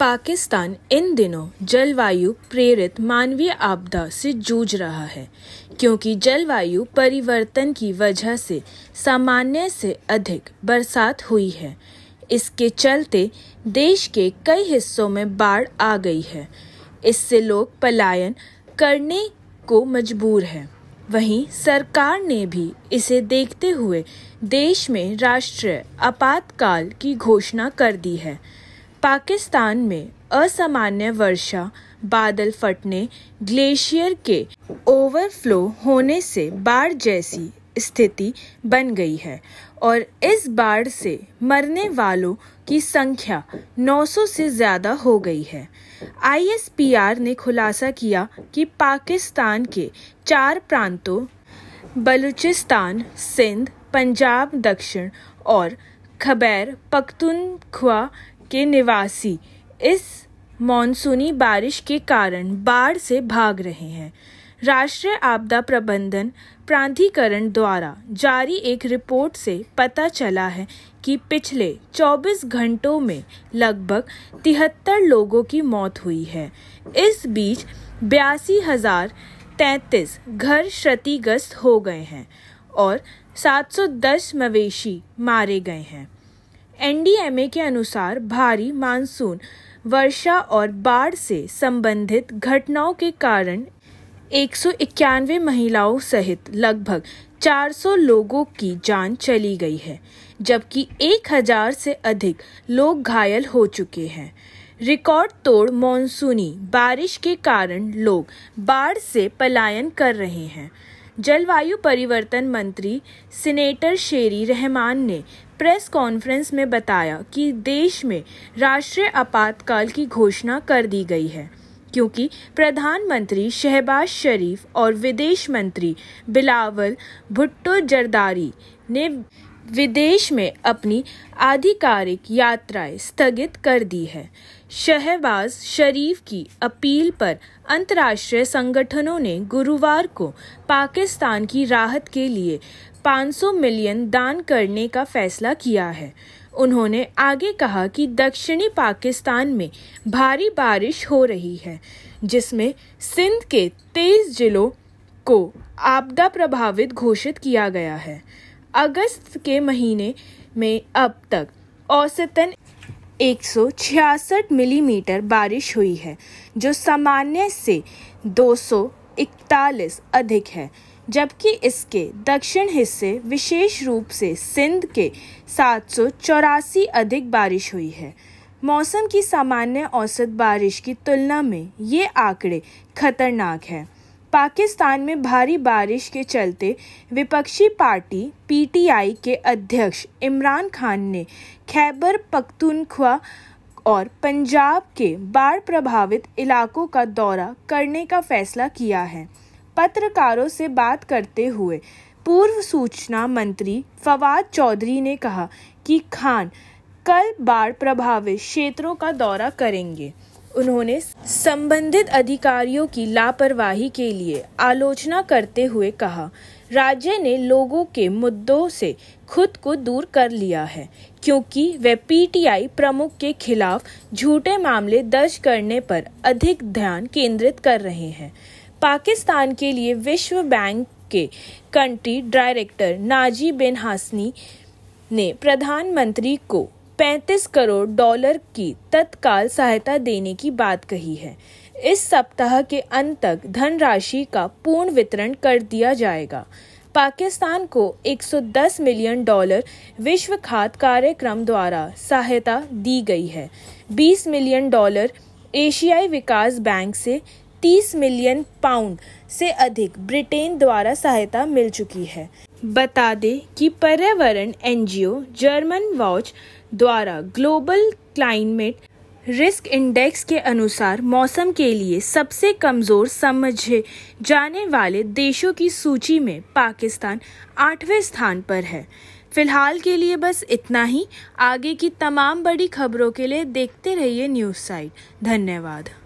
पाकिस्तान इन दिनों जलवायु प्रेरित मानवीय आपदा से जूझ रहा है क्योंकि जलवायु परिवर्तन की वजह से सामान्य से अधिक बरसात हुई है इसके चलते देश के कई हिस्सों में बाढ़ आ गई है इससे लोग पलायन करने को मजबूर हैं वहीं सरकार ने भी इसे देखते हुए देश में राष्ट्रीय आपातकाल की घोषणा कर दी है पाकिस्तान में असामान्य वर्षा बादल फटने ग्लेशियर के ओवरफ्लो होने से बाढ़ जैसी स्थिति बन गई है और इस बाढ़ से मरने वालों की संख्या 900 से ज़्यादा हो गई है आईएसपीआर ने खुलासा किया कि पाकिस्तान के चार प्रांतों बलूचिस्तान सिंध पंजाब दक्षिण और खबैर पख्तुनख्वा के निवासी इस मानसूनी बारिश के कारण बाढ़ से भाग रहे हैं राष्ट्रीय आपदा प्रबंधन प्राधिकरण द्वारा जारी एक रिपोर्ट से पता चला है कि पिछले 24 घंटों में लगभग तिहत्तर लोगों की मौत हुई है इस बीच बयासी हजार तैतीस घर क्षतिग्रस्त हो गए हैं और 710 मवेशी मारे गए हैं एनडीएमए के अनुसार भारी मानसून वर्षा और बाढ़ से संबंधित घटनाओं के कारण एक महिलाओं सहित लगभग 400 लोगों की जान चली गई है जबकि 1000 से अधिक लोग घायल हो चुके हैं रिकॉर्ड तोड़ मानसूनी बारिश के कारण लोग बाढ़ से पलायन कर रहे हैं जलवायु परिवर्तन मंत्री सिनेटर शेरी रहमान ने प्रेस कॉन्फ्रेंस में बताया कि देश में राष्ट्रीय आपातकाल की घोषणा कर दी गई है क्योंकि प्रधानमंत्री शहबाज शरीफ और विदेश मंत्री बिलावल भुट्टो जरदारी ने विदेश में अपनी आधिकारिक यात्राएं स्थगित कर दी है शहबाज शरीफ की अपील पर अंतर्राष्ट्रीय संगठनों ने गुरुवार को पाकिस्तान की राहत के लिए 500 मिलियन दान करने का फैसला किया है उन्होंने आगे कहा कि दक्षिणी पाकिस्तान में भारी बारिश हो रही है जिसमें सिंध के तेईस जिलों को आपदा प्रभावित घोषित किया गया है अगस्त के महीने में अब तक औसतन 166 मिलीमीटर बारिश हुई है जो सामान्य से 241 अधिक है जबकि इसके दक्षिण हिस्से विशेष रूप से सिंध के सात अधिक बारिश हुई है मौसम की सामान्य औसत बारिश की तुलना में ये आंकड़े खतरनाक हैं पाकिस्तान में भारी बारिश के चलते विपक्षी पार्टी पीटीआई के अध्यक्ष इमरान खान ने खैबर पख्तूनख्वा और पंजाब के बाढ़ प्रभावित इलाकों का दौरा करने का फैसला किया है पत्रकारों से बात करते हुए पूर्व सूचना मंत्री फवाद चौधरी ने कहा कि खान कल बाढ़ प्रभावित क्षेत्रों का दौरा करेंगे उन्होंने संबंधित अधिकारियों की लापरवाही के लिए आलोचना करते हुए कहा राज्य ने लोगों के मुद्दों से खुद को दूर कर लिया है क्योंकि वे पीटीआई प्रमुख के खिलाफ झूठे मामले दर्ज करने पर अधिक ध्यान केंद्रित कर रहे हैं पाकिस्तान के लिए विश्व बैंक के country director Naji Benhassine ने प्रधानमंत्री को 35 करोड़ डॉलर की तत्काल सहायता देने की बात कही है इस सप्ताह के अंत तक धनराशि का पूर्ण वितरण कर दिया जाएगा पाकिस्तान को 110 मिलियन डॉलर विश्व खाद्य कार्यक्रम द्वारा सहायता दी गई है 20 मिलियन डॉलर एशियाई विकास बैंक से 30 मिलियन पाउंड से अधिक ब्रिटेन द्वारा सहायता मिल चुकी है बता दें कि पर्यावरण एनजीओ जर्मन वॉच द्वारा ग्लोबल क्लाइमेट रिस्क इंडेक्स के अनुसार मौसम के लिए सबसे कमज़ोर समझे जाने वाले देशों की सूची में पाकिस्तान आठवें स्थान पर है फिलहाल के लिए बस इतना ही आगे की तमाम बड़ी खबरों के लिए देखते रहिए न्यूज़ साइट धन्यवाद